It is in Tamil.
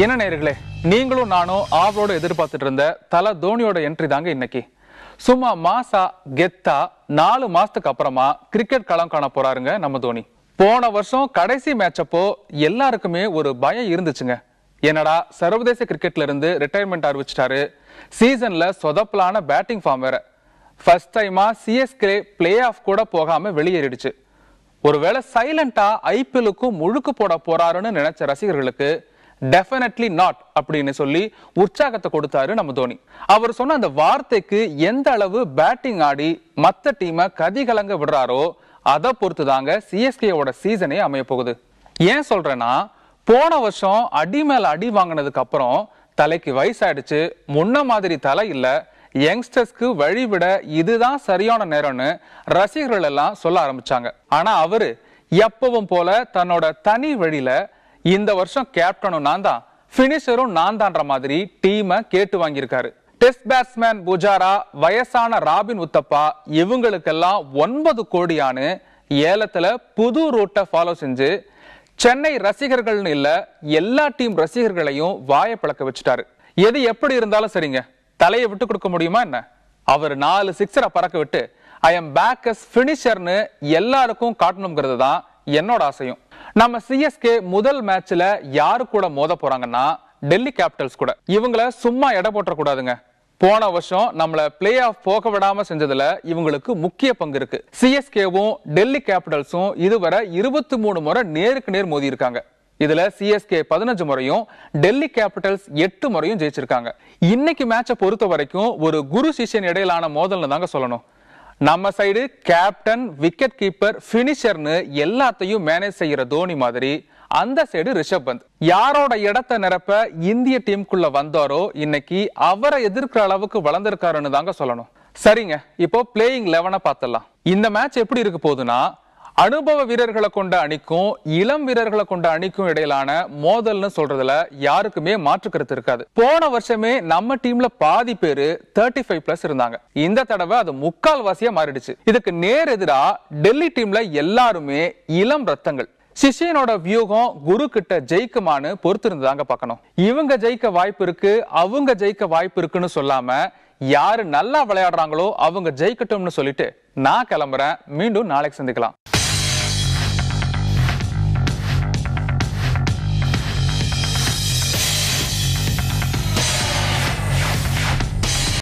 என்ன நேர்களே நீங்களும் நானும் ஆவலோடு எதிர்பார்த்துட்டு இருந்த தல தோனியோட என்ட்ரி தாங்க இன்னைக்கு சும்மா மாசா கெத்தா நாலு மாசத்துக்கு அப்புறமா கிரிக்கெட் களம் காண போறாருங்க நம்ம தோனி போன வருஷம் கடைசி மேட்சப்போ எல்லாருக்குமே ஒரு பயம் இருந்துச்சுங்க என்னடா சர்வதேச கிரிக்கெட்ல இருந்து ரிட்டையர்மெண்ட் அறிவிச்சிட்டாரு சீசன்ல சொதப்பலான பேட்டிங் ஃபார்ம் வேற ஃபர்ஸ்ட் டைமா சிஎஸ்கே பிளே ஆஃப் கூட போகாம வெளியேறிடுச்சு ஒருவேளை சைலண்டா ஐபிஎல்லுக்கும் முழுக்கு போட போறாருன்னு நினைச்ச ரசிகர்களுக்கு டெஃபினெட்லி நாட் அப்படின்னு சொல்லி உற்சாகத்தை கொடுத்தாரு நம்ம தோனி அவர் சொன்ன அந்த வார்த்தைக்கு எந்த அளவு பேட்டிங் ஆடி மற்ற டீமை கலங்க விடுறாரோ அதை பொறுத்து தாங்க சிஎஸ்கேவோட சீசனே அமைய போகுது ஏன் சொல்றேன்னா போன வருஷம் அடி மேல அடி வாங்கினதுக்கு அப்புறம் தலைக்கு வயசாயிடுச்சு முன்ன மாதிரி தலை இல்லை யங்ஸ்டர்ஸ்க்கு வழிவிட இதுதான் சரியான நேரம்னு ரசிகர்கள் எல்லாம் சொல்ல ஆரம்பிச்சாங்க ஆனா அவரு எப்பவும் போல தன்னோட தனி வழியில இந்த வருஷம் கேப்டனும் நான் தான் பினிஷரும் நான் தான்ற மாதிரி டீமை கேட்டு வாங்கியிருக்காரு டெஸ்ட் பேட்ஸ்மேன் புஜாரா வயசான ராபின் உத்தப்பா இவங்களுக்கெல்லாம் ஒன்பது கோடியானு ஏலத்தில் புது ரூட்டை ஃபாலோ செஞ்சு சென்னை ரசிகர்கள்னு இல்லை எல்லா டீம் ரசிகர்களையும் வாயை பழக்க வச்சுட்டாரு எது எப்படி இருந்தாலும் சரிங்க தலையை விட்டு கொடுக்க முடியுமா என்ன அவர் நாலு சிக்ஸரை பறக்க விட்டு ஐ எம் பேக் அஸ் ஃபினிஷர்னு எல்லாருக்கும் காட்டணுங்கிறது தான் என்னோட ஆசையும் நம்ம சிஎஸ்கே முதல் மேட்ச்ல யாரு கூட மோத போறாங்கன்னா டெல்லி கேபிட்டல்ஸ் கூட இவங்கள சும்மா எடை கூடாதுங்க போன வருஷம் நம்மள பிளே ஆஃப் போக விடாம செஞ்சதுல இவங்களுக்கு முக்கிய பங்கு இருக்கு சிஎஸ்கேவும் டெல்லி கேபிட்டல்ஸும் இதுவரை இருபத்தி மூணு முறை நேருக்கு நேர் மோதி இருக்காங்க இதுல சிஎஸ்கே பதினஞ்சு முறையும் டெல்லி கேபிட்டல்ஸ் எட்டு முறையும் ஜெயிச்சிருக்காங்க இன்னைக்கு மேட்சை பொறுத்த வரைக்கும் ஒரு குரு சிஷியன் இடையிலான மோதல்னு தாங்க சொல்லணும் நம்ம சைடு கேப்டன் விக்கெட் கீப்பர் பினிஷர்னு எல்லாத்தையும் மேனேஜ் செய்யற தோனி மாதிரி அந்த சைடு ரிஷப் பந்த் யாரோட இடத்தை நிரப்ப இந்திய டீமுக்குள்ள வந்தாரோ இன்னைக்கு அவரை எதிர்க்கிற அளவுக்கு வளர்ந்துருக்காருன்னு தாங்க சொல்லணும் சரிங்க இப்போ பிளேயிங் லெவனை பார்த்தலாம் இந்த மேட்ச் எப்படி இருக்கு போகுதுன்னா அனுபவ வீரர்களை கொண்ட அணிக்கும் இளம் வீரர்களை கொண்ட அணிக்கும் இடையிலான மோதல்னு சொல்றதுல யாருக்குமே மாற்று கருத்து இருக்காது போன வருஷமே நம்ம டீம்ல பாதி பேரு தேர்ட்டி ஃபைவ் பிளஸ் இருந்தாங்க இந்த தடவை அது முக்கால் வாசியா மாறிடுச்சு இதுக்கு நேர் எதிரா டெல்லி டீம்ல எல்லாருமே இளம் ரத்தங்கள் சிஷியனோட வியூகம் குரு கிட்ட ஜெயிக்குமான்னு பொறுத்திருந்ததாங்க பார்க்கணும் இவங்க ஜெயிக்க வாய்ப்பு இருக்கு அவங்க ஜெயிக்க வாய்ப்பு இருக்குன்னு சொல்லாம யாரு நல்லா விளையாடுறாங்களோ அவங்க ஜெயிக்கட்டும்னு சொல்லிட்டு நான் கிளம்புறேன் மீண்டும் நாளைக்கு சந்திக்கலாம்